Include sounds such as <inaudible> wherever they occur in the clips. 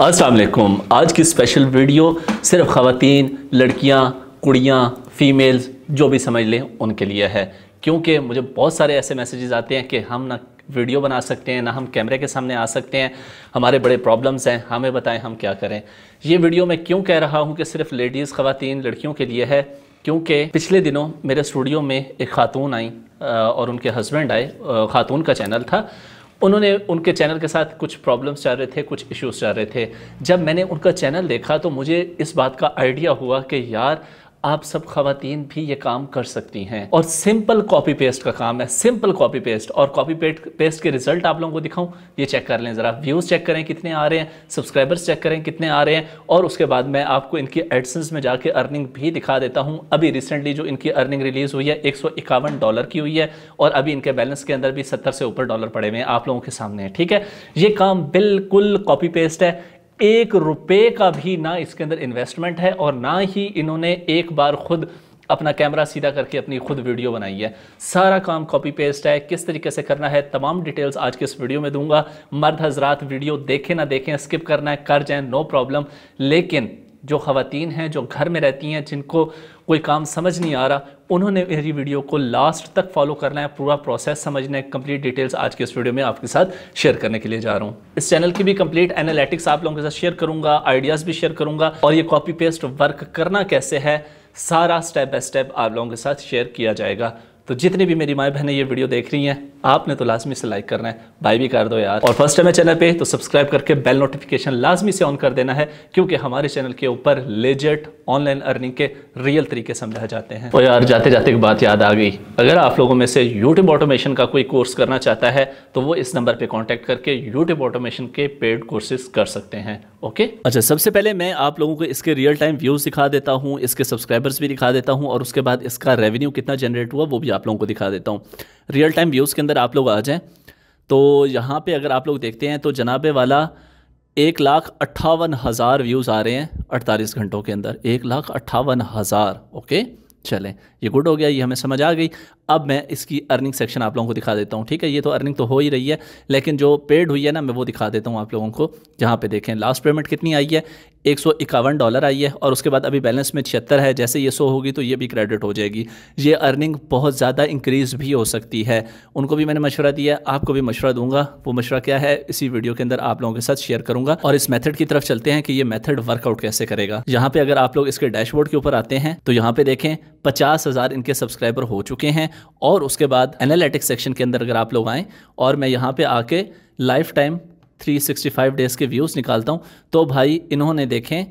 असलकुम आज की स्पेशल वीडियो सिर्फ ख़वान लड़कियाँ कुड़ियाँ फ़ीमेल्स जो भी समझ लें उनके लिए है क्योंकि मुझे बहुत सारे ऐसे मैसेजेस आते हैं कि हम ना वीडियो बना सकते हैं ना हम कैमरे के सामने आ सकते हैं हमारे बड़े प्रॉब्लम्स हैं हमें बताएं हम क्या करें ये वीडियो मैं क्यों कह रहा हूँ कि सिर्फ लेडीज़ ख़वान लड़कियों के लिए है क्योंकि पिछले दिनों मेरे स्टूडियो में एक खातून आई और उनके हस्बैंड आए खातून का चैनल था उन्होंने उनके चैनल के साथ कुछ प्रॉब्लम्स चल रहे थे कुछ इश्यूज चल रहे थे जब मैंने उनका चैनल देखा तो मुझे इस बात का आइडिया हुआ कि यार आप सब खातन भी ये काम कर सकती हैं और सिंपल कॉपी पेस्ट का काम है सिंपल कॉपी पेस्ट और कॉपी पेस्ट के रिजल्ट आप लोगों को दिखाऊं ये चेक कर लें ज़रा व्यूज़ चेक करें कितने आ रहे हैं सब्सक्राइबर्स चेक करें कितने आ रहे हैं और उसके बाद मैं आपको इनकी एडसेंस में जाके अर्निंग भी दिखा देता हूँ अभी रिसेंटली जो इनकी अर्निंग रिलीज़ हुई है एक डॉलर की हुई है और अभी इनके बैलेंस के अंदर भी सत्तर से ऊपर डॉलर पड़े हुए हैं आप लोगों के सामने ठीक है ये काम बिल्कुल कॉपी पेस्ट है एक रुपए का भी ना इसके अंदर इन्वेस्टमेंट है और ना ही इन्होंने एक बार खुद अपना कैमरा सीधा करके अपनी खुद वीडियो बनाई है सारा काम कॉपी पेस्ट है किस तरीके से करना है तमाम डिटेल्स आज के इस वीडियो में दूंगा मर्द हजरात वीडियो देखें ना देखें स्किप करना है कर जाए नो प्रॉब्लम लेकिन जो ख़वान हैं जो घर में रहती हैं जिनको कोई काम समझ नहीं आ रहा उन्होंने मेरी वीडियो को लास्ट तक फॉलो करना है पूरा प्रोसेस समझना है कंप्लीट डिटेल्स आज के इस वीडियो में आपके साथ शेयर करने के लिए जा रहा हूँ इस चैनल की भी कंप्लीट एनालिटिक्स आप लोगों के साथ शेयर करूँगा आइडियाज़ भी शेयर करूँगा और ये कॉपी पेस्ट वर्क करना कैसे है सारा स्टेप बाय स्टेप आप लोगों के साथ शेयर किया जाएगा तो जितनी भी मेरी माए बहनें ये वीडियो देख रही हैं आपने तो लाजमी से लाइक करना है बाय भी कर दो यार और फर्स्ट टाइम है चैनल पे तो सब्सक्राइब करके बेल नोटिफिकेशन लाजमी से ऑन कर देना है क्योंकि हमारे चैनल के ऊपर लेजेट ऑनलाइन अर्निंग के रियल तरीके समझा जाते हैं और यार जाते जाते एक बात याद आ गई अगर आप लोगों में से यूट्यूब ऑटोमेशन का कोई कोर्स करना चाहता है तो वो इस नंबर पर कॉन्टेक्ट करके यूट्यूब ऑटोमेशन के पेड कोर्सेस कर सकते हैं ओके अच्छा सबसे पहले मैं आप लोगों को इसके रियल टाइम व्यूज दिखा देता हूँ इसके सब्सक्राइबर्स भी दिखा देता हूँ और उसके बाद इसका रेवेन्यू कितना जनरेट हुआ वो भी आप लोगों को दिखा देता हूँ रियल टाइम व्यूज़ के अंदर आप लोग आ जाएँ तो यहाँ पे अगर आप लोग देखते हैं तो जनाबे वाला एक लाख अट्ठावन हज़ार व्यूज़ आ रहे हैं अड़तालीस घंटों के अंदर एक लाख अट्ठावन हज़ार ओके चलें ये गुड हो गया ये हमें समझ आ गई अब मैं इसकी अर्निंग सेक्शन आप लोगों को दिखा देता हूँ ठीक है ये तो अर्निंग तो हो ही रही है लेकिन जो पेड हुई है ना मैं वो दिखा देता हूँ आप लोगों को जहाँ पे देखें लास्ट पेमेंट कितनी आई है एक सौ इक्यावन डॉलर आई है और उसके बाद अभी बैलेंस में छिहत्तर है जैसे ये सौ होगी तो ये भी क्रेडिट हो जाएगी ये अर्निंग बहुत ज़्यादा इंक्रीज़ भी हो सकती है उनको भी मैंने मशवरा दिया है आपको भी मशवरा दूंगा वो मशवरा क्या है इसी वीडियो के अंदर आप लोगों के साथ शेयर करूंगा और इस मेथड की तरफ चलते हैं कि ये मेथड वर्कआउट कैसे करेगा यहाँ पे अगर आप लोग इसके डैशबोर्ड के ऊपर आते हैं तो यहाँ पे देखें पचास हज़ार इनके सब्सक्राइबर हो चुके हैं और उसके बाद एनालिटिक्स सेक्शन के अंदर अगर आप लोग आएँ और मैं यहाँ पर आके लाइफ टाइम 365 डेज़ के व्यूज़ निकालता हूँ तो भाई इन्होंने देखें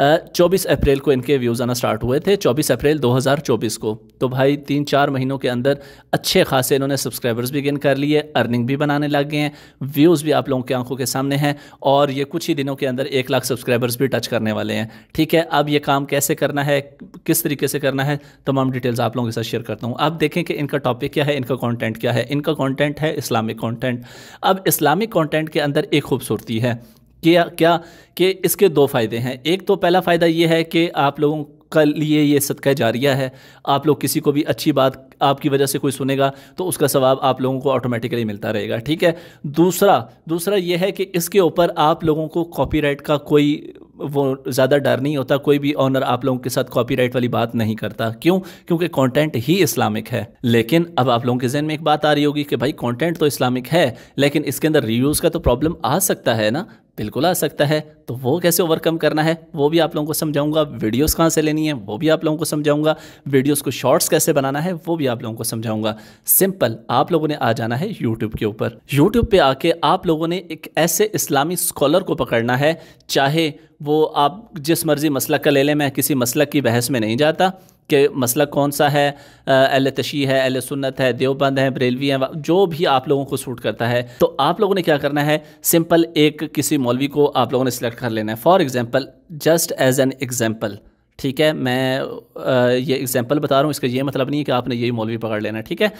चौबीस अप्रैल को इनके व्यूज़ आना स्टार्ट हुए थे चौबीस अप्रैल 2024 को तो भाई तीन चार महीनों के अंदर अच्छे खासे इन्होंने सब्सक्राइबर्स भी गेन कर लिए अर्निंग भी बनाने लग गए हैं व्यूज़ भी आप लोगों की आंखों के सामने हैं और ये कुछ ही दिनों के अंदर एक लाख सब्सक्राइबर्स भी टच करने वाले हैं ठीक है अब ये काम कैसे करना है किस तरीके से करना है तमाम डिटेल्स आप लोगों के साथ शेयर करता हूँ आप देखें कि इनका टॉपिक क्या है इनका कॉन्टेंट क्या है इनका कॉन्टेंट है इस्लामिक कॉन्टेंट अब इस्लामिक कॉन्टेंट के अंदर एक खूबसूरती है क्या क्या कि इसके दो फ़ायदे हैं एक तो पहला फ़ायदा ये है कि आप लोगों का लिए ये सदका जारिया है आप लोग किसी को भी अच्छी बात आपकी वजह से कोई सुनेगा तो उसका सवाब आप लोगों को ऑटोमेटिकली मिलता रहेगा ठीक है दूसरा दूसरा यह है कि इसके ऊपर आप लोगों को कॉपीराइट का कोई वो ज़्यादा डर नहीं होता कोई भी ऑनर आप लोगों के साथ कॉपीराइट वाली बात नहीं करता क्यों क्योंकि कंटेंट ही इस्लामिक है लेकिन अब आप लोगों के जहन में एक बात आ रही होगी कि भाई कंटेंट तो इस्लामिक है लेकिन इसके अंदर रीयूज़ का तो प्रॉब्लम आ सकता है ना बिल्कुल आ सकता है तो वो कैसे ओवरकम करना है वो भी आप लोगों को समझाऊंगा वीडियोस कहाँ से लेनी है वो भी आप लोगों को समझाऊंगा वीडियोस को शॉर्ट्स कैसे बनाना है वो भी आप लोगों को समझाऊंगा सिंपल आप लोगों ने आ जाना है यूट्यूब के ऊपर यूट्यूब पे आके आप लोगों ने एक ऐसे इस्लामी स्कॉलर को पकड़ना है चाहे वो आप जिस मर्जी मसलक का ले लें मैं किसी मसलक की बहस में नहीं जाता के मसला कौन सा है अहल तशी है अहल सुन्नत है देवबंद है बरेलवी है जो भी आप लोगों को सूट करता है तो आप लोगों ने क्या करना है सिंपल एक किसी मौलवी को आप लोगों ने सिलेक्ट कर लेना है for example just as an example ठीक है मैं आ, ये एग्ज़ाम्पल बता रहा हूँ इसका ये मतलब नहीं है कि आपने यही मौलवी पकड़ लेना है ठीक है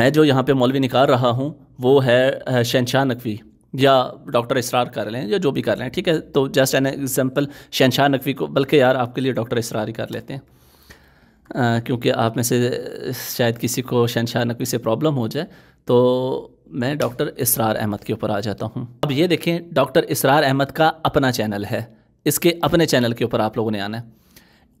मैं जो यहाँ पे मौलवी निकाल रहा हूँ वो है शनशाह नकवी या डॉक्टर इसरार कर लें या जो भी कर लें ठीक है तो just an example Shahanshah Naqvi को बल्कि यार आपके लिए डॉक्टर इसरार ही कर लेते हैं क्योंकि आप में से शायद किसी को शनशाह नकवी से प्रॉब्लम हो जाए तो मैं डॉक्टर इसरार अहमद के ऊपर आ जाता हूँ अब ये देखें डॉक्टर इसरार अहमद का अपना चैनल है इसके अपने चैनल के ऊपर आप लोगों ने आना है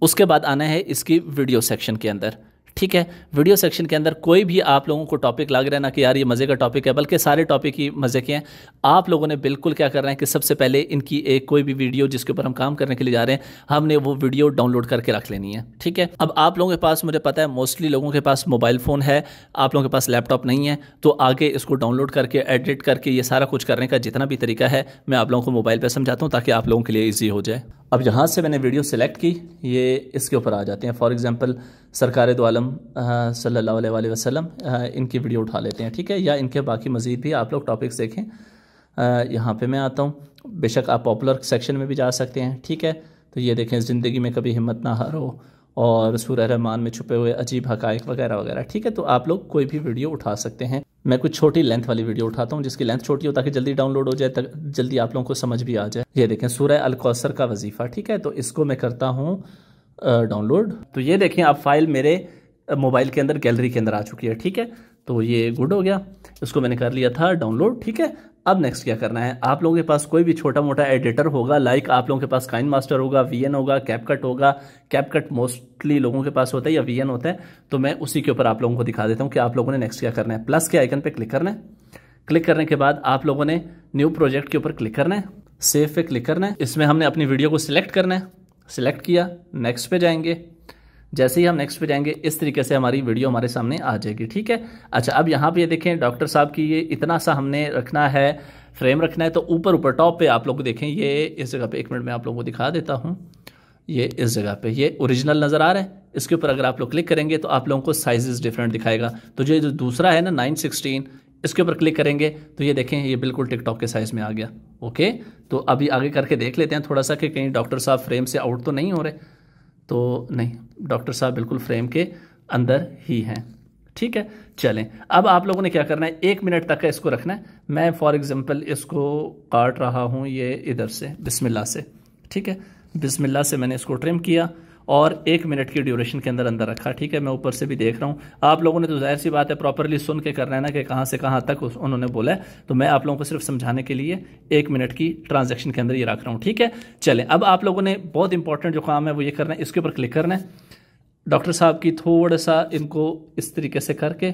उसके बाद आना है इसकी वीडियो सेक्शन के अंदर ठीक है वीडियो सेक्शन के अंदर कोई भी आप लोगों को टॉपिक लग रहा है ना कि यार ये मज़े का टॉपिक है बल्कि सारे टॉपिक ही मज़े के हैं आप लोगों ने बिल्कुल क्या करना है कि सबसे पहले इनकी एक कोई भी वीडियो जिसके ऊपर हम काम करने के लिए जा रहे हैं हमने वो वीडियो डाउनलोड करके रख लेनी है ठीक है अब आप लोगों के पास मुझे पता है मोस्टली लोगों के पास मोबाइल फ़ोन है आप लोगों के पास लैपटॉप नहीं है तो आगे इसको डाउनलोड करके एडिट करके ये सारा कुछ करने का जितना भी तरीका है मैं आप लोगों को मोबाइल पर समझाता हूँ ताकि आप लोगों के लिए ईजी हो जाए अब यहाँ से मैंने वीडियो सेलेक्ट की ये इसके ऊपर आ जाते हैं फॉर एग्ज़ाम्पल सरकार दो आलम सल्लल्लाहु अलैहि वसल्लम इनकी वीडियो उठा लेते हैं ठीक है या इनके बाकी मज़ीद भी आप लोग टॉपिक्स देखें यहाँ पे मैं आता हूँ बेशक आप पॉपुलर सेक्शन में भी जा सकते हैं ठीक है तो ये देखें ज़िंदगी में कभी हिम्मत ना हारो और सूर रहमान में छुपे हुए अजीब हकाइक वगैरह वगैरह ठीक है तो आप लोग कोई भी वीडियो उठा सकते हैं मैं कुछ छोटी लेंथ वाली वीडियो उठाता हूँ जिसकी लेंथ छोटी हो ताकि जल्दी डाउनलोड हो जाए तक जल्दी आप लोगों को समझ भी आ जाए ये देखें सूर्य अलकौसर का वजीफ़ा ठीक है तो इसको मैं करता हूँ डाउनलोड तो ये देखें आप फाइल मेरे मोबाइल के अंदर गैलरी के अंदर आ चुकी है ठीक है तो ये गुड हो गया इसको मैंने कर लिया था डाउनलोड ठीक है अब नेक्स्ट क्या करना है आप लोगों के पास कोई भी छोटा मोटा एडिटर होगा लाइक आप लोगों के पास काइन मास्टर होगा वीएन होगा कैपकट होगा कैपकट मोस्टली लोगों के पास होता है या वीएन होता है तो मैं उसी के ऊपर आप लोगों को दिखा देता हूँ कि आप लोगों ने नेक्स्ट क्या करना है प्लस के आइकन पर क्लिक करना है क्लिक करने के बाद आप लोगों ने न्यू प्रोजेक्ट के ऊपर क्लिक करना है सेफ पे क्लिक करना है इसमें हमने अपनी वीडियो को सिलेक्ट करना है सिलेक्ट किया नेक्स्ट पे जाएंगे जैसे ही हम नेक्स्ट पे जाएंगे इस तरीके से हमारी वीडियो हमारे सामने आ जाएगी ठीक है अच्छा अब यहाँ पे ये देखें डॉक्टर साहब की ये इतना सा हमने रखना है फ्रेम रखना है तो ऊपर ऊपर टॉप पे आप लोग देखें ये इस जगह पे एक मिनट में आप लोगों को दिखा देता हूँ ये इस जगह पे ये ओरिजिनल नज़र आ रहा है इसके ऊपर अगर आप लोग क्लिक करेंगे तो आप लोगों को साइजेस डिफरेंट दिखाएगा तो ये जो दूसरा है ना नाइन सिक्सटीन इसके ऊपर क्लिक करेंगे तो ये देखें ये बिल्कुल टिकटॉक के साइज़ में आ गया ओके तो अभी आगे करके देख लेते हैं थोड़ा सा कि कहीं डॉक्टर साहब फ्रेम से आउट तो नहीं हो रहे तो नहीं डॉक्टर साहब बिल्कुल फ्रेम के अंदर ही हैं ठीक है चलें अब आप लोगों ने क्या करना है एक मिनट तक है इसको रखना है मैं फॉर एग्ज़ाम्पल इसको काट रहा हूँ ये इधर से बिस्मिल्लाह से ठीक है बिस्मिल्लाह से मैंने इसको ट्रिम किया और एक मिनट की ड्यूरेशन के अंदर अंदर रखा ठीक है मैं ऊपर से भी देख रहा हूँ आप लोगों ने तो जाहिर सी बात है प्रॉपरली सुन के करना है ना कि कहाँ से कहाँ तक उन्होंने बोला है तो मैं आप लोगों को सिर्फ समझाने के लिए एक मिनट की ट्रांजेक्शन के अंदर ये रख रहा हूँ ठीक है चलें अब आप लोगों ने बहुत इंपॉर्टेंट जो काम है वो ये करना है इसके ऊपर क्लिक करना है डॉक्टर साहब की थोड़ा सा इनको इस तरीके से करके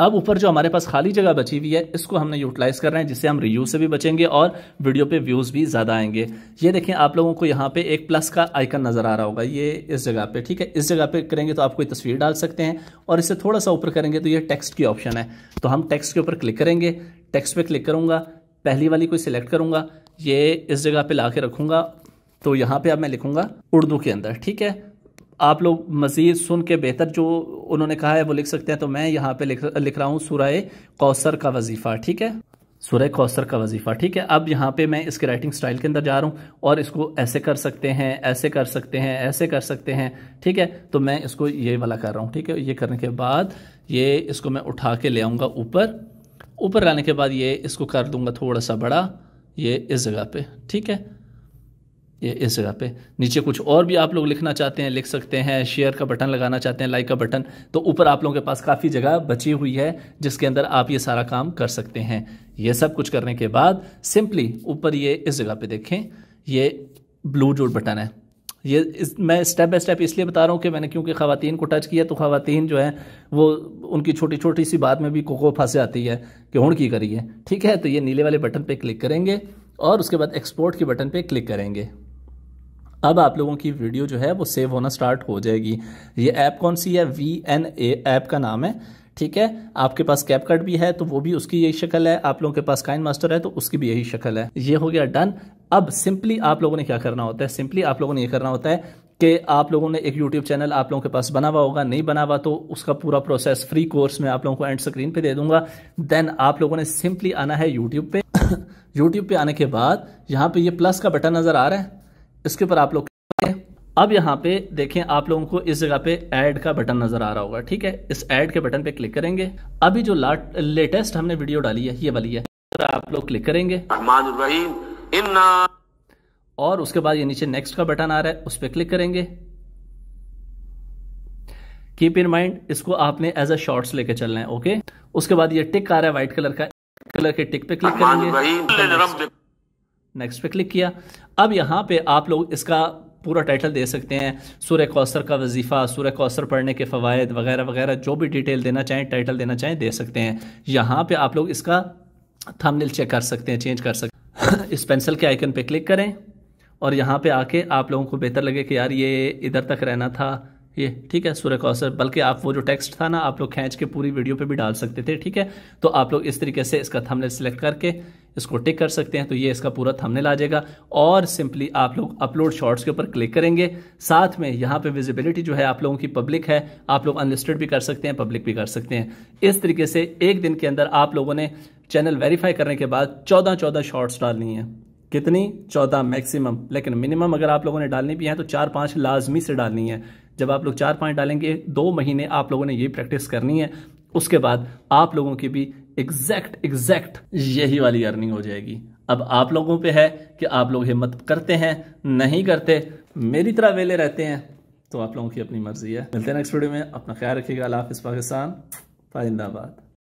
अब ऊपर जो हमारे पास खाली जगह बची हुई है इसको हमने यूटिलाइज़ कर रहे हैं जिससे हम रिव्यू से भी बचेंगे और वीडियो पे व्यूज़ भी ज़्यादा आएंगे ये देखें आप लोगों को यहाँ पे एक प्लस का आइकन नज़र आ रहा होगा ये इस जगह पे ठीक है इस जगह पे करेंगे तो आप कोई तस्वीर डाल सकते हैं और इसे थोड़ा सा ऊपर करेंगे तो ये टेक्स्ट की ऑप्शन है तो हम टेक्स्ट के ऊपर क्लिक करेंगे टेक्स्ट पर क्लिक करूंगा पहली वाली कोई सिलेक्ट करूंगा ये इस जगह पर ला रखूंगा तो यहाँ पर अब मैं लिखूंगा उर्दू के अंदर ठीक है आप लोग मज़ीद सुन के बेहतर जो उन्होंने कहा है वो लिख सकते हैं तो मैं यहाँ पे लिख लिख रहा हूँ सुरय कौसर का वजीफ़ा ठीक है सुरय कौसर का वजीफ़ा ठीक है अब यहाँ पे मैं इसके राइटिंग स्टाइल के अंदर जा रहा हूँ और इसको ऐसे कर सकते हैं ऐसे कर सकते हैं ऐसे कर सकते हैं ठीक है तो मैं इसको ये वाला कर रहा हूँ ठीक है ये करने के बाद ये इसको मैं उठा के ले आऊँगा ऊपर ऊपर लाने के बाद ये इसको कर दूँगा थोड़ा सा बड़ा ये इस जगह पर ठीक है इस जगह पे नीचे कुछ और भी आप लोग लिखना चाहते हैं लिख सकते हैं शेयर का बटन लगाना चाहते हैं लाइक का बटन तो ऊपर आप लोगों के पास काफ़ी जगह बची हुई है जिसके अंदर आप ये सारा काम कर सकते हैं ये सब कुछ करने के बाद सिंपली ऊपर ये इस जगह पे देखें ये ब्लू जो बटन है ये इस मैं स्टेप बाय स्टेप इसलिए बता रहा हूँ कि मैंने क्योंकि खातन को टच किया तो खातन जो है वो उनकी छोटी छोटी सी बात में भी कोको फंस जाती है कि हूँ की करिए ठीक है तो ये नीले वाले बटन पर क्लिक करेंगे और उसके बाद एक्सपोर्ट के बटन पर क्लिक करेंगे अब आप लोगों की वीडियो जो है वो सेव होना स्टार्ट हो जाएगी ये ऐप कौन सी है वी एन ए ऐप का नाम है ठीक है आपके पास कैप भी है तो वो भी उसकी यही शक्ल है आप लोगों के पास काइन मास्टर है तो उसकी भी यही शक्ल है ये हो गया डन अब सिंपली आप लोगों ने क्या करना होता है सिंपली आप लोगों ने ये करना होता है कि आप लोगों ने एक यूट्यूब चैनल आप लोगों के पास बना हुआ होगा नहीं बना हुआ तो उसका पूरा प्रोसेस फ्री कोर्स में आप लोगों को एंड स्क्रीन पे दे दूंगा देन आप लोगों ने सिंपली आना है यूट्यूब पे यूट्यूब <coughs> पे आने के बाद यहाँ पे ये प्लस का बटन नज़र आ रहा है इसके ऊपर आप लोग अब यहाँ पे देखें आप लोगों को इस जगह पे ऐड का बटन नजर आ रहा होगा ठीक है इस ऐड के बटन पे क्लिक करेंगे अभी जो लेटेस्ट हमने वीडियो डाली है ये वाली है तो आप लोग क्लिक करेंगे और उसके बाद ये नीचे नेक्स्ट का बटन आ रहा है उस पर क्लिक करेंगे कीप इन माइंड इसको आपने एज अ शॉर्ट्स लेके चलना है ओके उसके बाद ये टिक आ रहा है व्हाइट कलर का कलर के टिक पे क्लिक करेंगे नेक्स्ट पे क्लिक किया अब यहाँ पे आप लोग इसका पूरा टाइटल दे सकते हैं सूर्य कौसर का वजीफ़ा सूर्य कौसर पढ़ने के फ़वाद वगैरह वगैरह जो भी डिटेल देना चाहें टाइटल देना चाहें दे सकते हैं यहाँ पे आप लोग इसका थंबनेल चेक कर सकते हैं चेंज कर सकते हैं इस पेंसिल के आइकन पे क्लिक करें और यहाँ पे आके आप लोगों को बेहतर लगे कि यार ये इधर तक रहना था ये ठीक है सूर्य कौसर बल्कि आप वो जो टेक्स्ट था ना आप लोग खींच के पूरी वीडियो पे भी डाल सकते थे ठीक है तो आप लोग इस तरीके से इसका थंबनेल सिलेक्ट करके इसको टिक कर सकते हैं तो ये इसका पूरा थंबनेल आ जाएगा और सिंपली आप लोग अपलोड शॉर्ट्स के ऊपर क्लिक करेंगे साथ में यहाँ पे विजिबिलिटी जो है आप लोगों की पब्लिक है आप लोग अनलिस्टेड भी कर सकते हैं पब्लिक भी कर सकते हैं इस तरीके से एक दिन के अंदर आप लोगों ने चैनल वेरीफाई करने के बाद चौदह चौदह शॉर्ट्स डालनी है कितनी चौदह मैक्सिमम लेकिन मिनिमम अगर आप लोगों ने डालनी भी है तो चार पाँच लाजमी से डालनी है जब आप लोग चार पाँच डालेंगे दो महीने आप लोगों ने ये प्रैक्टिस करनी है उसके बाद आप लोगों की भी एग्जैक्ट एग्जैक्ट यही वाली अर्निंग हो जाएगी अब आप लोगों पे है कि आप लोग हिम्मत करते हैं नहीं करते मेरी तरह वेले रहते हैं तो आप लोगों की अपनी मर्जी है मिलते हैं नेक्स्ट वीडियो में अपना ख्याल रखिएगा अल्लाह पाकिस्तान फाइंदाबाद